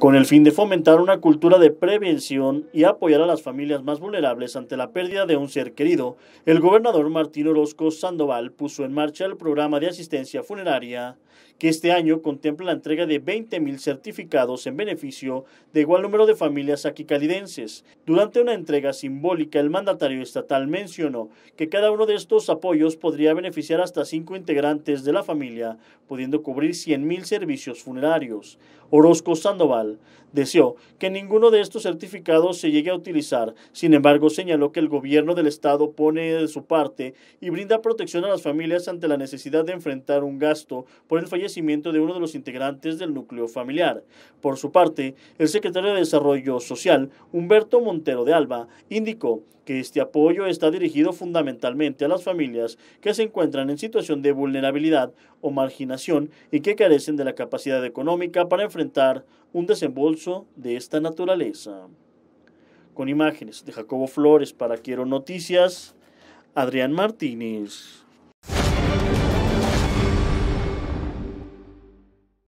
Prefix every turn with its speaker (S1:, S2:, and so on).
S1: con el fin de fomentar una cultura de prevención y apoyar a las familias más vulnerables ante la pérdida de un ser querido, el gobernador Martín Orozco Sandoval puso en marcha el programa de asistencia funeraria, que este año contempla la entrega de 20.000 certificados en beneficio de igual número de familias aquicalidenses. Durante una entrega simbólica, el mandatario estatal mencionó que cada uno de estos apoyos podría beneficiar hasta cinco integrantes de la familia, pudiendo cubrir 100.000 servicios funerarios. Orozco Sandoval Deseó que ninguno de estos certificados se llegue a utilizar, sin embargo señaló que el gobierno del Estado pone de su parte y brinda protección a las familias ante la necesidad de enfrentar un gasto por el fallecimiento de uno de los integrantes del núcleo familiar. Por su parte, el secretario de Desarrollo Social, Humberto Montero de Alba, indicó que este apoyo está dirigido fundamentalmente a las familias que se encuentran en situación de vulnerabilidad o marginación y que carecen de la capacidad económica para enfrentar un desastre embolso de esta naturaleza. Con imágenes de Jacobo Flores para Quiero Noticias, Adrián Martínez.